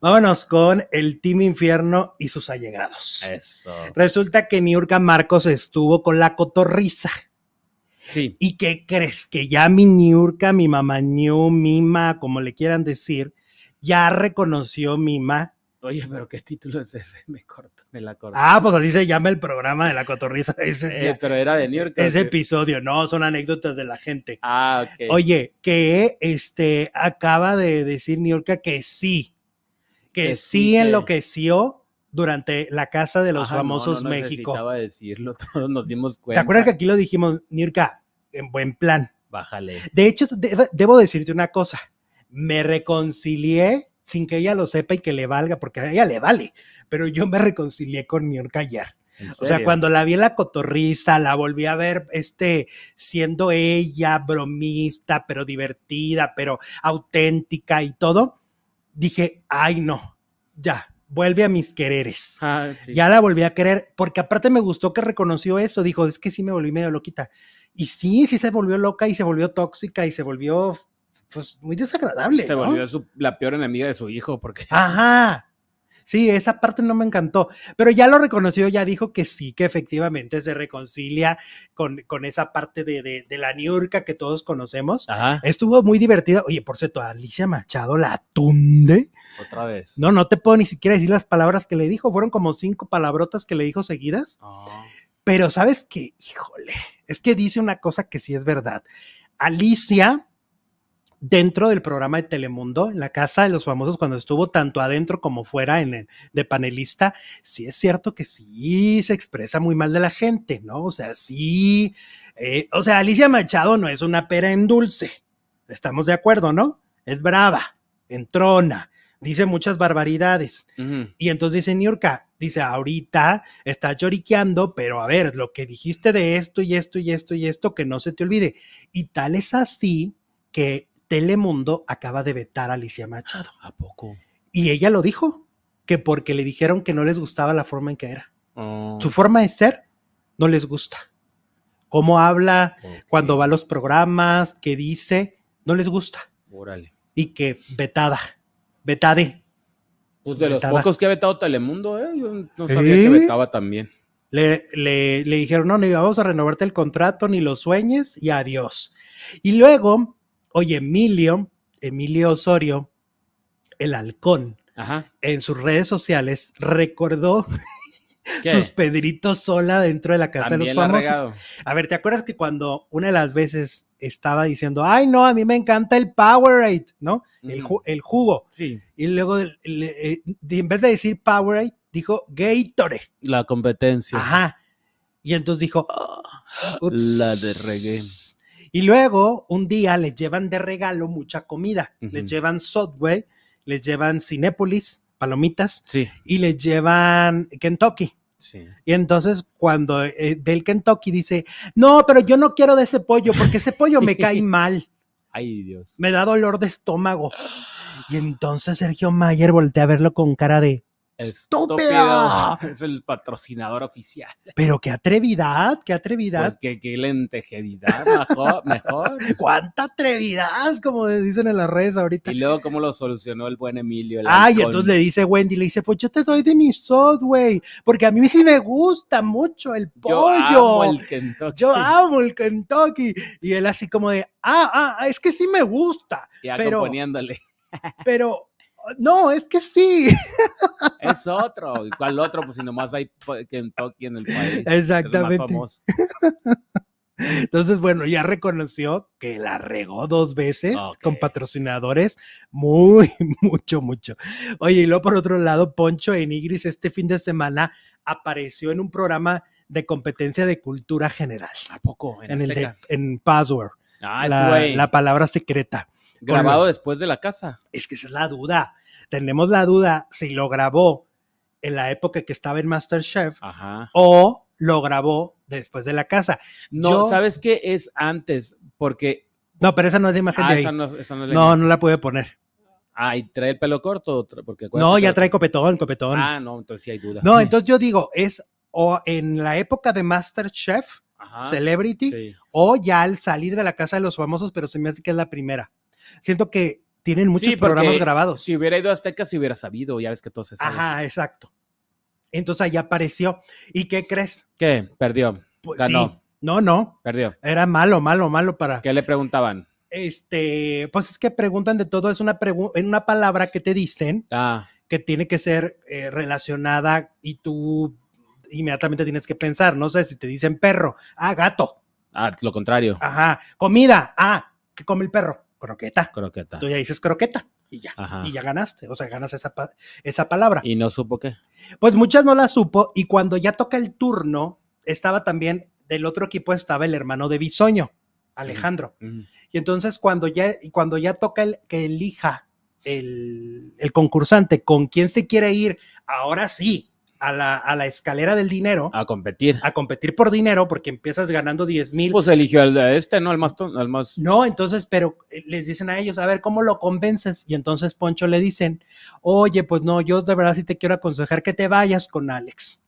Vámonos con el Team Infierno y sus allegados. Eso. Resulta que Niurka Marcos estuvo con la cotorriza. Sí. ¿Y qué crees? Que ya mi Niurka, mi mamá New, Mima, como le quieran decir, ya reconoció Mima. Oye, pero ¿qué título es ese? Me corto, me la corto. Ah, pues así se llama el programa de la cotorriza. Eh, pero era de Niurka. Ese episodio, no, son anécdotas de la gente. Ah, ok. Oye, que este acaba de decir Niurka que sí, que, sí, enloqueció durante la casa de los famosos México. decirlo, todos nos dimos cuenta. ¿Te acuerdas que aquí lo dijimos, Nirka, en buen plan? Bájale. De hecho, debo decirte una cosa. Me reconcilié sin que ella lo sepa y que le valga, porque a ella le vale, pero yo me reconcilié con Nirka ayer. O sea, cuando la vi en la cotorriza, la volví a ver, este, siendo ella bromista, pero divertida, pero auténtica y todo, dije, ay no, ya, vuelve a mis quereres. Ah, ya la volví a querer, porque aparte me gustó que reconoció eso, dijo, es que sí me volví medio loquita. Y sí, sí se volvió loca y se volvió tóxica y se volvió, pues, muy desagradable. Se volvió la peor enemiga de su hijo, porque... Ajá, Sí, esa parte no me encantó, pero ya lo reconoció, ya dijo que sí, que efectivamente se reconcilia con, con esa parte de, la niurca que todos conocemos. Estuvo muy divertido. Oye, por cierto, Alicia Machado la tunde. Otra vez. No, no te puedo ni siquiera decir las palabras que le dijo, fueron como cinco palabrotas que le dijo seguidas. Ah. Pero sabes qué? híjole, es que dice una cosa que sí es verdad. Alicia dentro del programa de Telemundo, en la Casa de los Famosos, cuando estuvo tanto adentro como fuera en de panelista, sí es cierto que sí se expresa muy mal de la gente, ¿no? O sea, sí, eh, o sea, Alicia Machado no es una pera en dulce, estamos de acuerdo, ¿no? Es brava, entrona, dice muchas barbaridades. Y entonces dice New dice, ahorita está lloriqueando, pero a ver, lo que dijiste de esto y esto y esto y esto, que no se te olvide. Y tal es así que Telemundo acaba de vetar a Alicia Machado. ¿A poco? Y ella lo dijo, que porque le dijeron que no les gustaba la forma en que era. Oh. Su forma de ser no les gusta. Cómo habla, cuando va a los programas, qué dice, no les gusta. Órale. Y que vetada, vetade. Pues de los pocos que ha vetado Telemundo, ¿eh? yo no sabía que ¿Eh? vetaba también. Le, le, dijeron, no, no vamos a renovarte el contrato, ni lo sueñes, y adiós. Y luego Oye, Emilio, Emilio Osorio, el halcón, en sus redes sociales recordó sus Pedritos sola dentro de la casa de los famosos. A ver, ¿te acuerdas que cuando una de las veces estaba diciendo, ay, no, a mí me encanta el Powerade, ¿no? El, jugo. Sí. Y luego, eh, en vez de decir Powerade, dijo Gatorade. La competencia. Ajá. Y entonces dijo, oh, la de reggae. Y luego un día les llevan de regalo mucha comida. le Les llevan Subway, les llevan Cinépolis, palomitas, y les llevan Kentucky. Sí. Y entonces cuando eh, del Kentucky dice, no, pero yo no quiero de ese pollo porque ese pollo me cae mal. Ay, Dios. Me da dolor de estómago. Y entonces Sergio Mayer voltea a verlo con cara de, Estúpida. Es el patrocinador oficial. Pero qué atrevidad, qué atrevidad. Pues, que, qué lentejedidad, mejor, Cuánta atrevidad, como dicen en las redes ahorita. Y luego, ¿cómo lo solucionó el buen Emilio? Ay, entonces le dice Wendy, le dice, pues yo te doy de mi sod, güey, porque a mí sí me gusta mucho el pollo. Yo amo el Kentucky. Yo amo el Kentucky. Y él así como de, ah, ah, ah es que sí me gusta. Y pero, poniéndole Pero no, es que sí. Es otro. ¿Y cuál otro? Pues si nomás hay que en el país. Exactamente. Entonces, bueno, ya reconoció que la regó dos veces con patrocinadores. Muy, mucho, mucho. Oye, y luego por otro lado, Poncho Enigris este fin de semana apareció en un programa de competencia de cultura general. ¿A poco? En, el de, en Password. Ah, la, la palabra secreta. Grabado después de la casa. Es que esa es la duda tenemos la duda si lo grabó en la época que estaba en Masterchef o lo grabó después de la casa. No, ¿sabes qué? Es antes, porque... No, pero esa no es la imagen ah, de ahí. no, no, la puede pude poner. Ah, ¿y trae el pelo corto? Porque no, ya trae copetón, copetón. Ah, no, entonces sí hay duda. No, entonces yo digo, es o en la época de Masterchef, Celebrity, o ya al salir de la casa de los famosos, pero se me hace que es la primera. Siento que tienen muchos programas grabados. Si hubiera ido a Azteca, si hubiera sabido, ya ves que todo se sabe. Ajá, exacto. Entonces ahí apareció. ¿Y qué crees? ¿Qué? Perdió. Pues Ganó. No, no. Perdió. Era malo, malo, malo para. ¿Qué le preguntaban? Este, pues es que preguntan de todo, es una, en una palabra que te dicen ah. que tiene que ser eh, relacionada y tú inmediatamente tienes que pensar, no sé, si te dicen perro, ah, gato. Ah, lo contrario. Ajá, comida, ah, que come el perro croqueta. Tú ya dices croqueta y ya. Y ya ganaste. O sea, ganas esa, esa palabra. ¿Y no supo qué? Pues muchas no la supo. Y cuando ya toca el turno, estaba también, del otro equipo estaba el hermano de Bisoño, Alejandro. Y entonces cuando ya, cuando ya toca el que elija el, el concursante con quién se quiere ir, ahora sí, a la, escalera del dinero. A competir. A competir por dinero porque empiezas ganando 10 mil. Pues eligió al de este, ¿no? Al más, No, entonces, pero eh, les dicen a ellos, a ver, ¿cómo lo convences? Y entonces Poncho le dicen, oye, pues no, yo de verdad sí te quiero aconsejar que te vayas con Alex.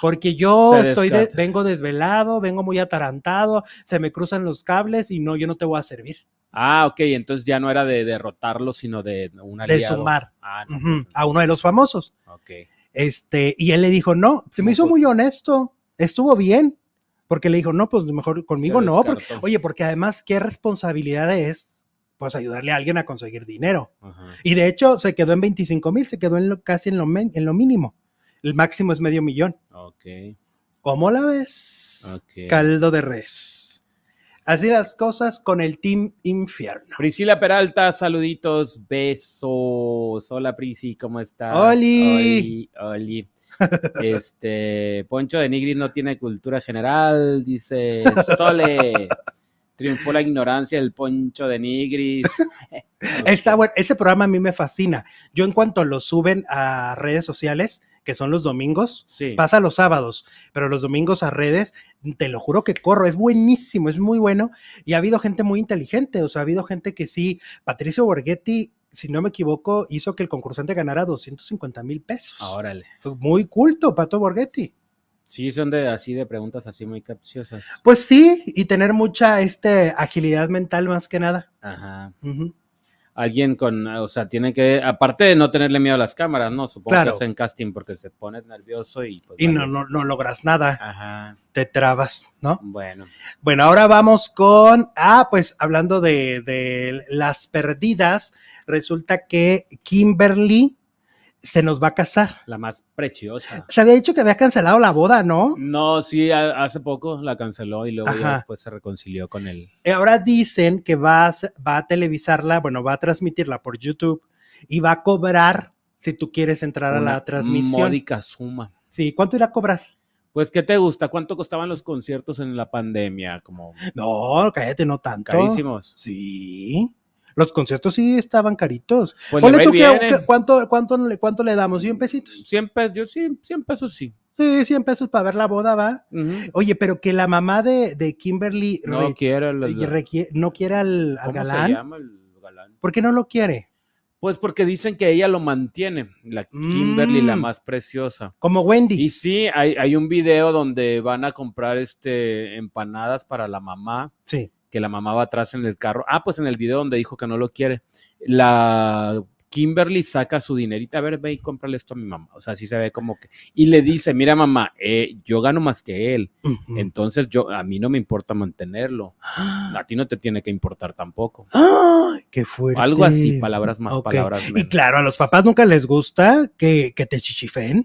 Porque yo estoy vengo desvelado, vengo muy atarantado, se me cruzan los cables y no, yo no te voy a servir. Ah, ok, entonces ya no era de derrotarlo, sino de una De sumar ah, pues, a uno de los famosos. Ok. Este, y él le dijo, no, se me hizo pues muy honesto, estuvo bien, porque le dijo, no, pues mejor conmigo no, porque, oye, porque además, ¿qué responsabilidad es? Pues ayudarle a alguien a conseguir dinero. Y de hecho, se quedó en 25 mil, se quedó en casi en lo, en lo mínimo. El máximo es medio millón. Ok. ¿Cómo la ves? Caldo de res. Así las cosas con el Team Infierno. Priscila Peralta, saluditos, besos. Hola Prisi, ¿cómo estás? Oli. Oli, Este, Poncho de Nigris no tiene cultura general, dice Sole. Triunfó la ignorancia del Poncho de Nigris. Está bueno, ese programa a mí me fascina. Yo en cuanto lo suben a redes sociales, que son los domingos, pasa los sábados, pero los domingos a redes, te lo juro que corro, es buenísimo, es muy bueno. Y ha habido gente muy inteligente, o sea, ha habido gente que sí, Patricio Borghetti si no me equivoco, hizo que el concursante ganara 250 mil pesos. Órale. Muy culto, Pato Borghetti. Sí, son de así de preguntas así muy capciosas. Pues sí, y tener mucha este, agilidad mental más que nada. Ajá alguien con, o sea, tiene que, aparte de no tenerle miedo a las cámaras, ¿no? Supongo que hacen casting porque se pone nervioso y... Pues, y no, no, no, logras nada. Ajá. Te trabas, ¿no? Bueno. Bueno, ahora vamos con, ah, pues hablando de, de las perdidas, resulta que Kimberly se nos va a casar. La más preciosa. Se había dicho que había cancelado la boda, ¿no? No, sí, hace poco la canceló y luego después se reconcilió con él. Eh, ahora dicen que va a, va a televisarla, bueno, va a transmitirla por YouTube y va a cobrar si tú quieres entrar a la transmisión. Módica suma. Sí, ¿cuánto irá a cobrar? Pues, ¿qué te gusta? ¿Cuánto costaban los conciertos en la pandemia? Como... No, cállate, no tanto. Carísimos. Sí. Los conciertos sí estaban caritos. Ponle tú que, ¿cuánto, cuánto le damos, 100 pesitos. 100 pesos, yo sí, 100 pesos sí. Sí, 100 pesos para ver la boda, va. Oye, pero que la mamá de, Kimberly eh, no quiere, al, galán. ¿Por qué no lo quiere? Pues porque dicen que ella lo mantiene, la Kimberly, la mm. más preciosa. Como Wendy. Y sí, hay, hay un video donde van a comprar este empanadas para la mamá. Sí que la mamá va atrás en el carro. Ah, pues en el video donde dijo que no lo quiere. La Kimberly saca su dinerita, a ver, ve y cómprale esto a mi mamá. O sea, así se ve como que. Y le dice, mira mamá, eh, yo gano más que él. Entonces yo, a mí no me importa mantenerlo. A ti no te tiene que importar tampoco. Ay, ¡Qué fuerte! Algo así, palabras más, palabras Y claro, a los papás nunca les gusta que, que te chichifen.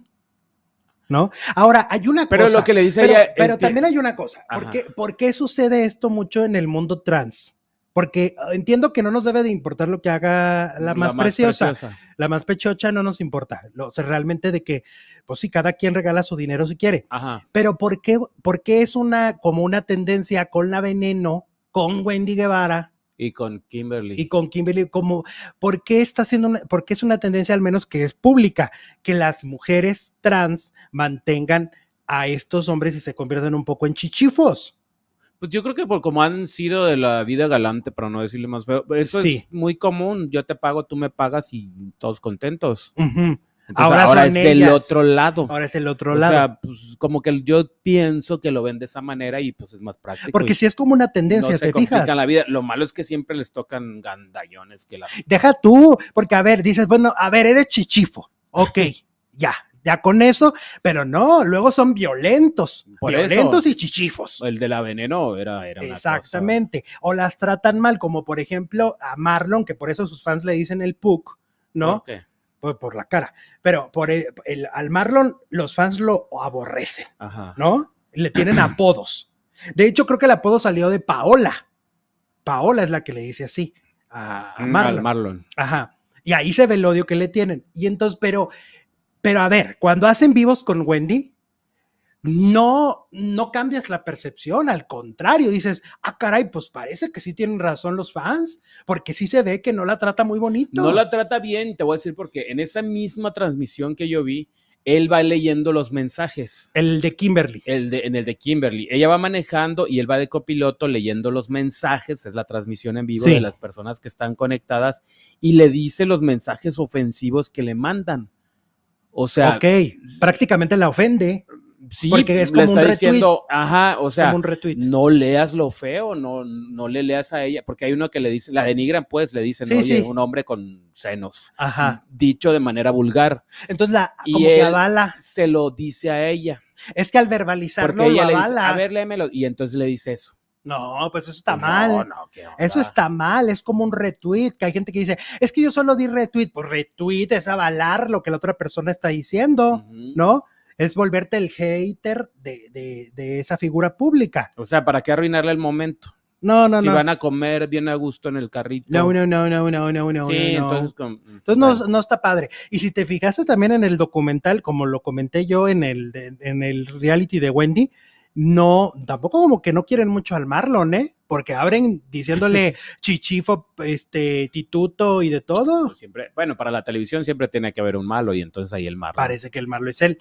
¿no? Ahora, hay una pero cosa. Lo que le dice pero, también hay una cosa. ¿Por qué, sucede esto mucho en el mundo trans? Porque ah, entiendo que no nos debe de importar lo que haga la más, preciosa. La más pechocha no nos importa. Lo, o realmente de que, pues sí, cada quien regala su dinero si quiere. Pero ¿por qué, ¿por qué es una, como una tendencia con la veneno, con Wendy Guevara, y con Kimberly. Y con Kimberly, como, ¿por qué está haciendo una, porque es una tendencia al menos que es pública, que las mujeres trans mantengan a estos hombres y se conviertan un poco en chichifos? Pues yo creo que por como han sido de la vida galante, para no decirle más feo, eso es muy común, yo te pago, tú me pagas y todos contentos ahora, es del otro lado. Ahora es el otro lado. O sea, pues, como que yo pienso que lo ven de esa manera y pues es más práctico. Porque si es como una tendencia, no te fijas. la vida. Lo malo es que siempre les tocan gandallones que la. Deja tú, porque a ver, dices, bueno, a ver, eres chichifo. Ok, ya, ya con eso, pero no, luego son violentos, violentos y chichifos. El de la veneno era, era Exactamente, o las tratan mal, como por ejemplo a Marlon, que por eso sus fans le dicen el Puck, ¿no? Okay por, la cara, pero por e, el, al Marlon los fans lo aborrecen, ¿no? Le tienen apodos. De hecho, creo que el apodo salió de Paola. Paola es la que le dice así a, mm, Al Marlon. Ajá. Y ahí se ve el odio que le tienen. Y entonces, pero, pero a ver, cuando hacen vivos con Wendy, no, no cambias la percepción, al contrario, dices, ah, caray, pues parece que sí tienen razón los fans, porque sí se ve que no la trata muy bonito. No la trata bien, te voy a decir porque en esa misma transmisión que yo vi, él va leyendo los mensajes. El de Kimberly. El de, en el de Kimberly. Ella va manejando y él va de copiloto leyendo los mensajes, es la transmisión en vivo de las personas que están conectadas, y le dice los mensajes ofensivos que le mandan. O sea. Ok, prácticamente la ofende sí, porque es como está un diciendo, ajá, o sea, no leas lo feo, no, no le leas a ella, porque hay uno que le dice, la denigran, pues, le dicen, oye, un hombre con senos, ajá. dicho de manera vulgar. Entonces la como avala. Se lo dice a ella. Es que al verbalizarlo porque ella Le a ver, léemelo, y entonces le dice eso. No, pues eso está mal. Eso está mal, es como un retweet, que hay gente que dice, es que yo solo di retweet, pues retweet es avalar lo que la otra persona está diciendo, ¿no? es volverte el hater de, esa figura pública. O sea, ¿para qué arruinarle el momento? No, no, no. Si van a comer bien a gusto en el carrito. No, no, no, no, no, no, no. Sí, entonces. entonces no, está padre. Y si te fijas también en el documental, como lo comenté yo en el, en el reality de Wendy, no, tampoco como que no quieren mucho al Marlon, ¿eh? Porque abren diciéndole chichifo, este, tituto y de todo. Pues siempre, bueno, para la televisión siempre tiene que haber un malo y entonces ahí el Marlon. Parece que el Marlon es él.